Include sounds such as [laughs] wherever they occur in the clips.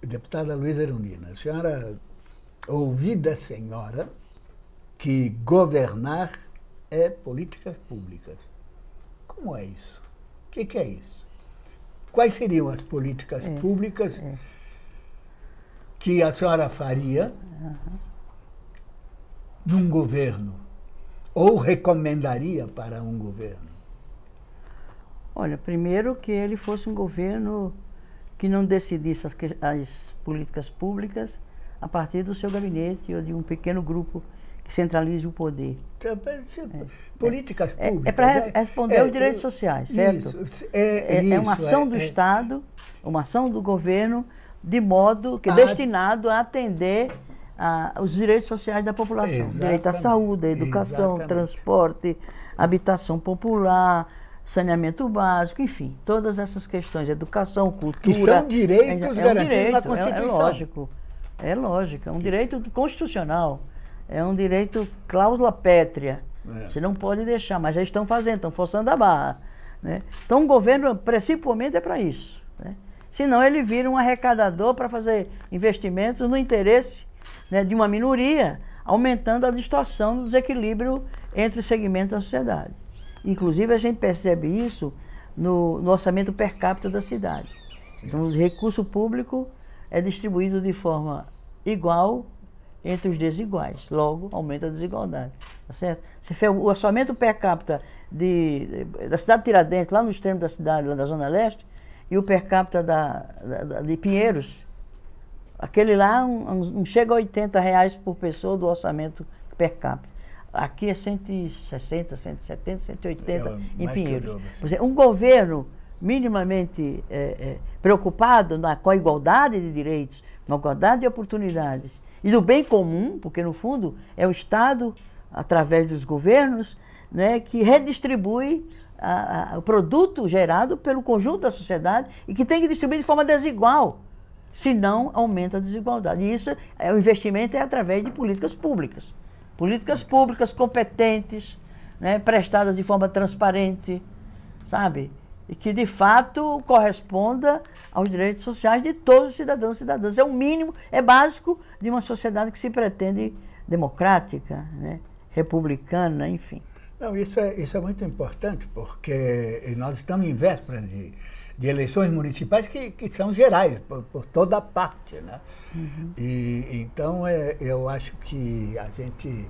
Deputada Luiza Erundina, a senhora ouvida senhora que governar é políticas públicas. Como é isso? O que, que, é isso? Quais seriam as políticas é, públicas é. que a senhora faria uhum. num governo? Ou recomendaria para um governo? Olha, primeiro que ele fosse um governo que não decidisse as, as políticas públicas a partir do seu gabinete ou de um pequeno grupo que centralize o poder. É, políticas é, públicas. É, é para né? responder é, aos direitos sociais, certo? Isso, é, é, é isso, uma ação do Estado, uma ação do governo, de modo que a, ah, destinado a atender a, os direitos sociais da população. Direito à saúde, à educação, exatamente. transporte, habitação popular saneamento básico, enfim, todas essas questões, educação, cultura. Que são direitos é, é garantidos um direito, na Constituição. É, é lógico, é lógico, é um direito constitucional, é um direito cláusula pétrea. É. Você não pode deixar, mas já estão fazendo, estão forçando a barra. Né? Então o governo, principalmente, é para isso. Né? Senão ele vira um arrecadador para fazer investimentos no interesse né, de uma minoria, aumentando a distorção do desequilíbrio entre os segmentos da sociedade. Inclusive, a gente percebe isso no, no orçamento per capita da cidade. Então, o recurso público é distribuído de forma igual entre os desiguais. Logo, aumenta a desigualdade. Tá certo? Você fez o orçamento per capita de, da cidade de Tiradentes, lá no extremo da cidade, lá da Zona Leste, e o per capita da, da de Pinheiros. Aquele lá um, um, chega a 80 reais por pessoa do orçamento per capita. Aqui é 160, 170, 180 é, é em Pinheiros. Dizer, um governo minimamente é, é, preocupado na, com a igualdade de direitos, com a igualdade de oportunidades e do bem comum, porque no fundo é o Estado, através dos governos, né, que redistribui a, a, o produto gerado pelo conjunto da sociedade e que tem que distribuir de forma desigual, senão aumenta a desigualdade. E isso, é, o investimento é através de políticas públicas. Políticas públicas competentes, né, prestadas de forma transparente, sabe? E que de fato corresponda aos direitos sociais de todos os cidadãos e cidadãs. É o mínimo, é básico de uma sociedade que se pretende democrática, né, republicana, enfim. Não, isso é, isso é muito importante, porque eh, nós estamos em véspera de, de eleições municipais que, que são gerais, por, por toda parte. Né? Uhum. E, então, é, eu acho que a gente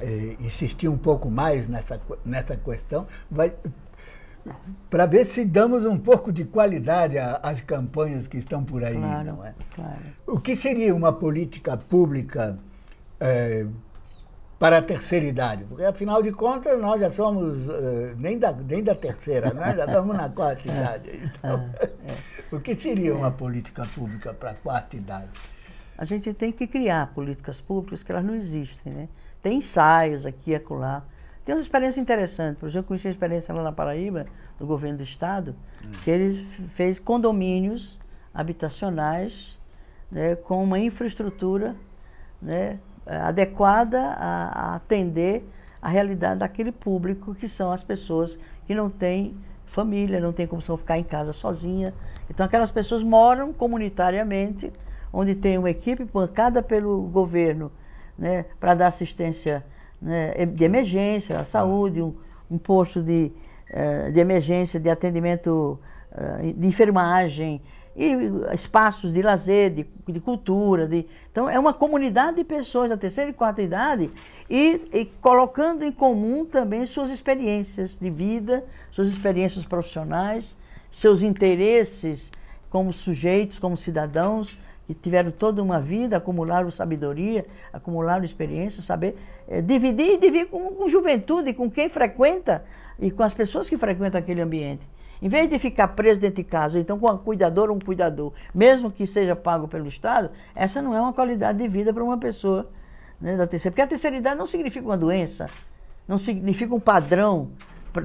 é, insistir um pouco mais nessa, nessa questão vai para ver se damos um pouco de qualidade às campanhas que estão por aí. Claro, não é? claro. O que seria uma política pública é, para a terceira idade, porque afinal de contas nós já somos uh, nem, da, nem da terceira, né? já estamos na quarta [laughs] é, idade. É, então, é. [laughs] o que seria uma política pública para a quarta idade? A gente tem que criar políticas públicas que elas não existem. Né? Tem ensaios aqui e acolá. Tem umas experiências interessantes. Por exemplo, eu conheci uma experiência lá na Paraíba, do governo do estado, hum. que ele fez condomínios habitacionais né, com uma infraestrutura né, eh, adequada a, a atender a realidade daquele público, que são as pessoas que não têm família, não tem como ficar em casa sozinha. Então aquelas pessoas moram comunitariamente, onde tem uma equipe bancada pelo governo né, para dar assistência né, de emergência, à saúde, um, um posto de, eh, de emergência, de atendimento eh, de enfermagem, e espaços de lazer, de, de cultura. De, então, é uma comunidade de pessoas da terceira e quarta idade e, e, colocando em comum também suas experiências de vida, suas experiências profissionais, seus interesses como sujeitos, como cidadãos, que tiveram toda uma vida, acumularam sabedoria, acumularam experiência, saber é, dividir e dividir com, com juventude, com quem frequenta e com as pessoas que frequentam aquele ambiente. Em vez de ficar preso dentro de casa, então com um cuidador, ou um cuidador, mesmo que seja pago pelo Estado, essa não é uma qualidade de vida para uma pessoa né, da terceira. Porque a terceira idade não significa uma doença, não significa um padrão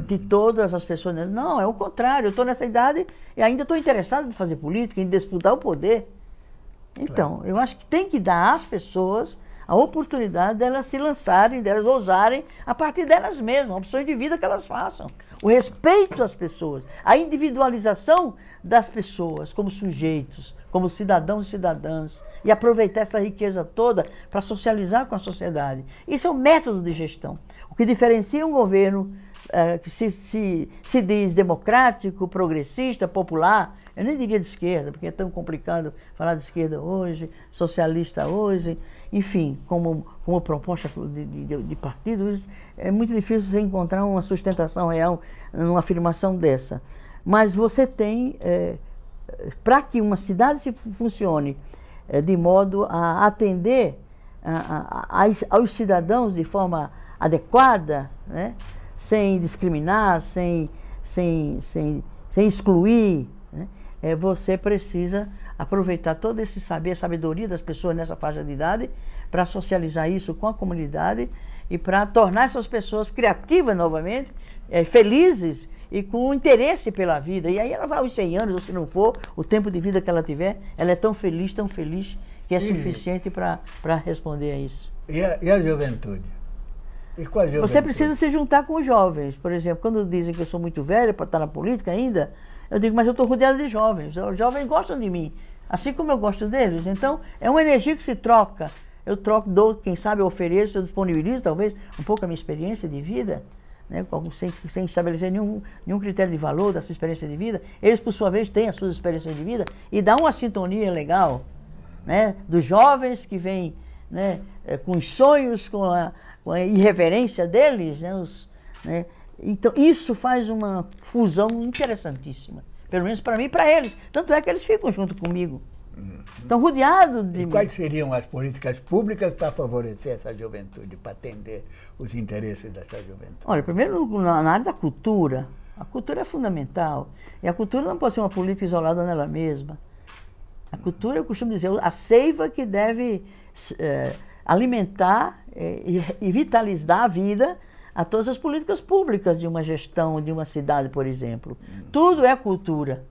de todas as pessoas. Né. Não, é o contrário. Eu estou nessa idade e ainda estou interessado em fazer política, em disputar o poder. Então, claro. eu acho que tem que dar às pessoas a oportunidade delas se lançarem, delas ousarem a partir delas mesmas, opções de vida que elas façam. O respeito às pessoas, a individualização das pessoas como sujeitos, como cidadãos e cidadãs, e aproveitar essa riqueza toda para socializar com a sociedade. Isso é o método de gestão. O que diferencia é um governo eh, que se, se, se diz democrático, progressista, popular, eu nem diria de esquerda, porque é tão complicado falar de esquerda hoje, socialista hoje, enfim, como, como proposta de, de, de partido, é muito difícil você encontrar uma sustentação real numa afirmação dessa. Mas você tem, é, para que uma cidade se funcione é, de modo a atender a, a, a, aos cidadãos de forma adequada, né? sem discriminar, sem, sem, sem, sem excluir, é, você precisa aproveitar todo esse saber, a sabedoria das pessoas nessa faixa de idade para socializar isso com a comunidade e para tornar essas pessoas criativas novamente, é, felizes e com interesse pela vida. E aí ela vai aos 100 anos, ou se não for, o tempo de vida que ela tiver, ela é tão feliz, tão feliz, que é e, suficiente para responder a isso. E a, e a juventude? E a juventude? Você precisa se juntar com os jovens. Por exemplo, quando dizem que eu sou muito velho para estar na política ainda, eu digo, mas eu estou rodeado de jovens, os jovens gostam de mim, assim como eu gosto deles. Então, é uma energia que se troca. Eu troco, dou, quem sabe eu ofereço, eu disponibilizo talvez um pouco a minha experiência de vida, né, sem, sem estabelecer nenhum, nenhum critério de valor dessa experiência de vida. Eles, por sua vez, têm as suas experiências de vida e dá uma sintonia legal né, dos jovens que vêm né, eh, com os sonhos, com a, com a irreverência deles, né, os, né, então, isso faz uma fusão interessantíssima. Pelo menos para mim e para eles. Tanto é que eles ficam junto comigo. Estão uhum. rodeados de. E quais seriam as políticas públicas para favorecer essa juventude, para atender os interesses dessa juventude? Olha, primeiro na área da cultura. A cultura é fundamental. E a cultura não pode ser uma política isolada nela mesma. A cultura, eu costumo dizer, a seiva que deve é, alimentar eh, e, e vitalizar a vida a todas as políticas públicas de uma gestão, de uma cidade, por exemplo. Hum. Tudo é cultura.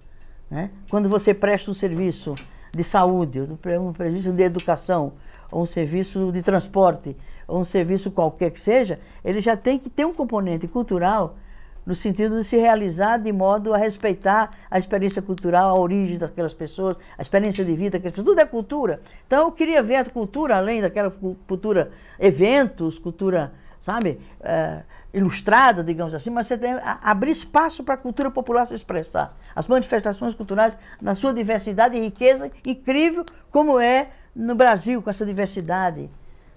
Né? Quando você presta um serviço de saúde, um serviço de educação, ou um serviço de transporte, ou um serviço qualquer que seja, ele já tem que ter um componente cultural no sentido de se realizar de modo a respeitar a experiência cultural, a origem daquelas pessoas, a experiência de vida daquelas pessoas, tudo é cultura. Então eu queria ver a cultura além daquela cultura, eventos, cultura sabe, é, ilustrada, digamos assim, mas você tem a, abrir espaço para a cultura popular se expressar. As manifestações culturais na sua diversidade e riqueza incrível, como é no Brasil, com essa diversidade.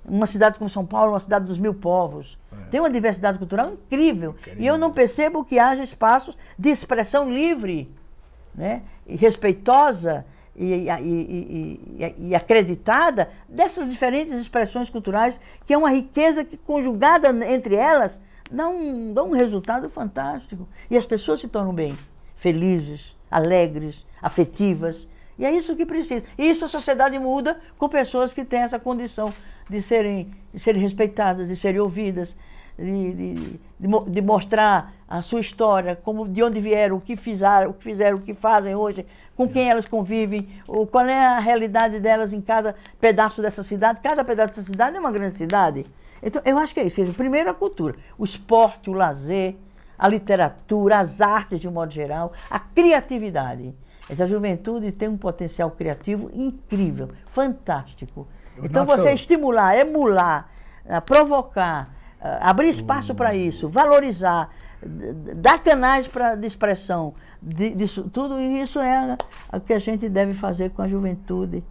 Uma cidade como São Paulo, uma cidade dos mil povos. É. Tem uma diversidade cultural incrível. incrível. E eu não percebo que haja espaços de expressão livre né, e respeitosa e, e, e, acreditada dessas diferentes expressões culturais, que é uma riqueza que, conjugada entre elas, dá um, dá um resultado fantástico. E as pessoas se tornam bem, felizes, alegres, afetivas. E é isso que precisa. E isso a sociedade muda com pessoas que têm essa condição de serem, de serem respeitadas, de serem ouvidas, de, de, de, mostrar a sua história, como, de onde vieram, o que fizeram, o que fizeram, o que fazem hoje, com quem elas convivem, o qual é a realidade delas em cada pedaço dessa cidade. Cada pedaço dessa cidade é uma grande cidade. Então, eu acho que é isso. Primeiro a cultura, o esporte, o lazer, a literatura, as artes de um modo geral, a criatividade. Essa juventude tem um potencial criativo incrível, fantástico. Então, você estimular, emular, ah, provocar, ah, abrir espaço uhum. para isso, valorizar, dar canais para de expressão, de, disso, tudo isso é o que a gente deve fazer com a juventude.